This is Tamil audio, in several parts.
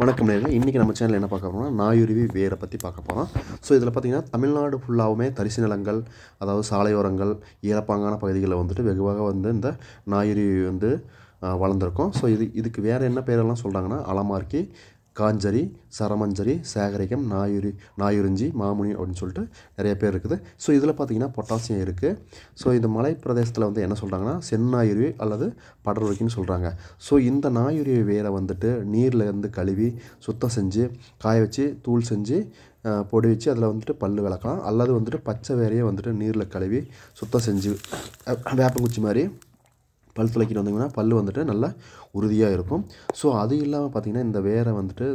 வணக்கம் நேரில் இன்றைக்கி நம்ம சேனல் என்ன பார்க்க போகிறோம்னா நாயுருவி வேரை பற்றி பார்க்க போகிறோம் ஸோ இதில் பார்த்திங்கன்னா தமிழ்நாடு ஃபுல்லாகவுமே தரிசு நிலங்கள் அதாவது சாலையோரங்கள் ஈரப்பாங்கான பகுதிகளில் வந்துட்டு வெகுவாக வந்து இந்த நாயுருவி வந்து வளர்ந்துருக்கும் ஸோ இது இதுக்கு வேறு என்ன பேரெல்லாம் சொல்கிறாங்கன்னா அலமார்க்கி காஞ்சரி சரமஞ்சரி சேகரிகம் நாயுரி நாயுறிஞ்சி மாமுனி அப்படின்னு சொல்லிட்டு நிறைய பேர் இருக்குது ஸோ இதில் பார்த்தீங்கன்னா பொட்டாசியம் இருக்குது ஸோ இந்த மலை பிரதேசத்தில் வந்து என்ன சொல்கிறாங்கன்னா செந்நாயுருவி அல்லது படருவிக்குன்னு சொல்கிறாங்க ஸோ இந்த நாயுரி வேரை வந்துட்டு நீரில் இருந்து கழுவி சுத்தம் செஞ்சு காய வச்சு தூள் செஞ்சு பொடி வச்சு அதில் வந்துட்டு பல் விளக்கலாம் அல்லது வந்துட்டு பச்சை வேரையே வந்துட்டு நீரில் கழுவி சுத்தம் செஞ்சு வேப்பங்குச்சி மாதிரி பல் துளைக்கிட்டு வந்தீங்கன்னா பல் வந்துட்டு நல்லா உறுதியாக இருக்கும் ஸோ அது இல்லாமல் பார்த்திங்கன்னா இந்த வேரை வந்துட்டு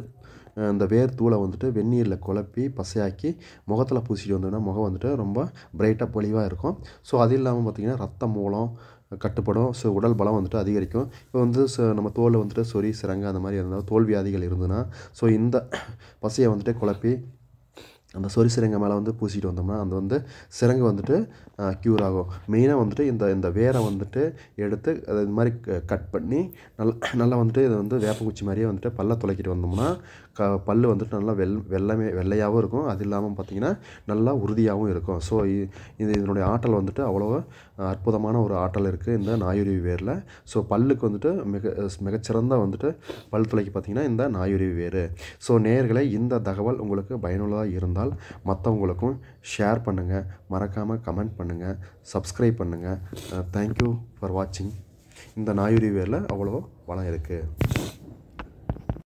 இந்த வேர் தூளை வந்துட்டு வெந்நீரில் குழப்பி பசையாக்கி முகத்தில் பூசிட்டு வந்தோன்னா முகம் வந்துட்டு ரொம்ப பிரைட்டாக பொலிவாக இருக்கும் ஸோ அது இல்லாமல் பார்த்திங்கன்னா ரத்த மூலம் கட்டுப்படும் ஸோ உடல் பலம் வந்துட்டு அதிகரிக்கும் இப்போ வந்து நம்ம தோல் வந்துட்டு சொறி சிறங்க அந்த மாதிரி இருந்தால் தோல் வியாதிகள் இருந்ததுன்னா ஸோ இந்த பசையை வந்துட்டு குழப்பி அந்த சொறி சிறங்க மேலே வந்து பூசிட்டு வந்தோம்னா அது வந்து சிரங்கு வந்துட்டு க்யூர் ஆகும் மெயினாக வந்துட்டு இந்த இந்த வேரை வந்துட்டு எடுத்து அதை இது மாதிரி கட் பண்ணி நல்லா நல்லா வந்துட்டு இதை வந்து வேப்பங்குச்சி மாதிரியே வந்துட்டு பல்ல துளைக்கிட்டு வந்தோம்னா க பல் வந்துட்டு நல்லா வெள் வெள்ளமே வெள்ளையாகவும் இருக்கும் அது இல்லாமல் பார்த்திங்கன்னா நல்லா உறுதியாகவும் இருக்கும் ஸோ இது இதனுடைய ஆற்றல் வந்துட்டு அவ்வளோ அற்புதமான ஒரு ஆற்றல் இருக்குது இந்த நாயுருவி வேரில் ஸோ பல்லுக்கு வந்துட்டு மிக மிகச்சிறந்த வந்துட்டு பல் துளைக்கு பார்த்திங்கன்னா இந்த நாயுருவி வேறு ஸோ நேர்களை இந்த தகவல் உங்களுக்கு பயனுள்ளதாக இருந்தால் இருந்தால் மற்றவங்களுக்கும் ஷேர் பண்ணுங்கள் மறக்காமல் கமெண்ட் பண்ணுங்கள் சப்ஸ்கிரைப் பண்ணுங்கள் தேங்க்யூ ஃபார் வாட்சிங் இந்த வேலை அவ்வளோ வளம் இருக்குது